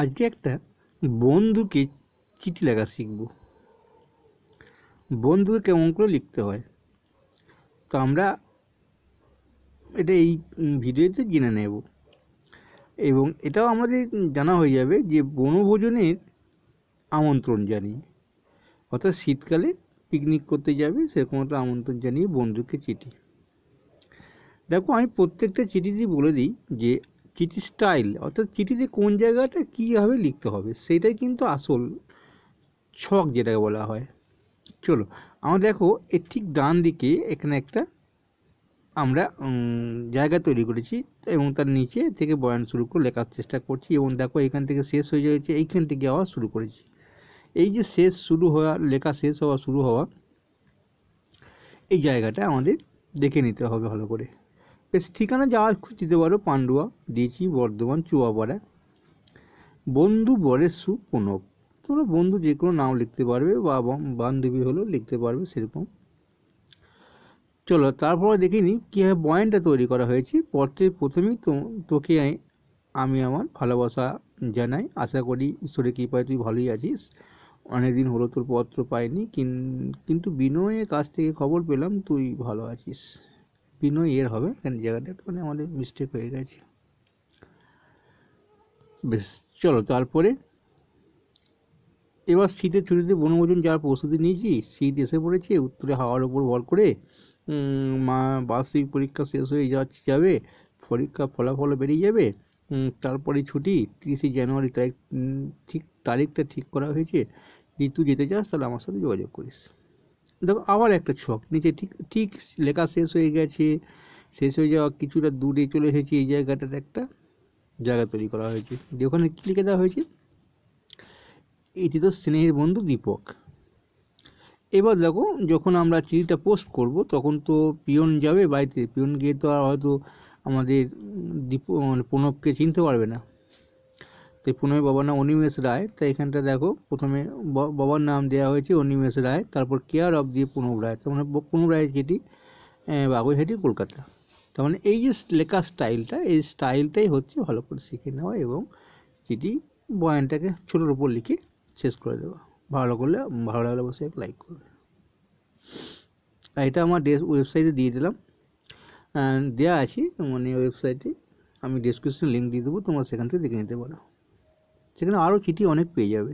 আজকে একটা বন্ধুকে চিঠি লেখা শিখব বন্ধুকে কেমন করে লিখতে হয় তো আমরা এটা এই ভিডিওতে জেনে নেব এবং এটাও আমাদের জানা হয়ে যাবে যে বনভোজনের আমন্ত্রণ জানিয়ে অর্থাৎ শীতকালে পিকনিক করতে যাবে সেরকম একটা আমন্ত্রণ জানিয়ে বন্ধুকে চিঠি দেখো আমি প্রত্যেকটা চিঠিতেই বলে দিই যে চিঠি স্টাইল অর্থাৎ চিঠিতে কোন জায়গাটা কীভাবে লিখতে হবে সেটাই কিন্তু আসল ছক যেটাকে বলা হয় চলো আমরা দেখো এর ঠিক ডান দিকে এখানে একটা আমরা জায়গা তৈরি করেছি এবং তার নিচে থেকে বয়ান শুরু করে লেখার চেষ্টা করছি এবং দেখো এখান থেকে শেষ হয়ে যাচ্ছে এইখান থেকে আবার শুরু করেছি এই যে শেষ শুরু হওয়া লেখা শেষ হওয়া শুরু হওয়া এই জায়গাটা আমাদের দেখে নিতে হবে ভালো করে ঠিকানা যাওয়া খুঁজতে পারো পান্ডুয়া ডিচি বর্ধমান চুয়াপাড়া বন্ধু বরেশু প্রণব তোমরা বন্ধু যে কোনো নাম লিখতে পারবে বা বান্ধবী হলেও লিখতে পারবে সেরকম চলো তারপরে দেখে নিই কীভাবে বয়ানটা তৈরি করা হয়েছে পত্রের প্রথমেই তো তোকে আমি আমার ভালোবাসা জানাই আশা করি ঈশ্বরের কৃপায় তুই ভালোই আছিস অনেকদিন হলো তোর পত্র পাইনি কিন্তু বিনয়ের কাছ থেকে খবর পেলাম তুই ভালো আছিস বিনয় ইয়ের হবে এখানে জায়গাটা মানে আমাদের মিস্টেক হয়ে গেছে বেশ চলো তারপরে এবার শীতের ছুটিতে বনভোজন যাওয়ার প্রস্তুতি নিয়েছি শীত এসে পড়েছে উত্তরে হাওয়ার ওপর ভর করে মা বার্ষিক পরীক্ষা শেষ হয়ে যাচ্ছে যাবে পরীক্ষা ফলাফল বেরিয়ে যাবে তারপরে ছুটি তিরিশে জানুয়ারি তারিখ ঠিক তারিখটা ঠিক করা হয়েছে ঋতু যেতে চাস তাহলে আমার সাথে যোগাযোগ করিস দেখো আবার একটা ছক নিচে ঠিক ঠিক লেখা শেষ হয়ে গেছে শেষ হয়ে যাওয়া কিছুটা দূরে চলে এসেছে এই জায়গাটাতে একটা জায়গা তৈরি করা হয়েছে দিয়ে ওখানে কী লিখে দেওয়া হয়েছে এটি তো স্নেহের বন্ধু দীপক এবার দেখো যখন আমরা চিঠিটা পোস্ট করব তখন তো পিয়ন যাবে বাড়িতে পিয়ন গিয়ে তো আর হয়তো আমাদের দীপ মানে প্রণবকে চিনতে পারবে না তো প্রথমে বাবার নাম অনিমেষ রায় তো এখানটা দেখো প্রথমে বাবার নাম দেওয়া হয়েছে অনিমেষ রায় তারপর কেয়ার অফ দিয়ে পুনব রায় তার মানে পুনব রায় যেটি বাগুইহাটি কলকাতা তার মানে এই যে লেখার স্টাইলটা এই স্টাইলটাই হচ্ছে ভালো করে শিখে নেওয়া এবং যেটি বয়ানটাকে ছোটোর উপর লিখে শেষ করে দেওয়া ভালো করলে ভালো লাগলে অবশ্যই লাইক করবে এটা আমার ডেস ওয়েবসাইটে দিয়ে দিলাম দেওয়া আছে মানে ওয়েবসাইটে আমি ডিসক্রিপশন লিঙ্ক দিয়ে দেবো তোমরা সেখান থেকে দেখে নিতে পারো সেখানে আরও চিঠি অনেক পেয়ে যাবে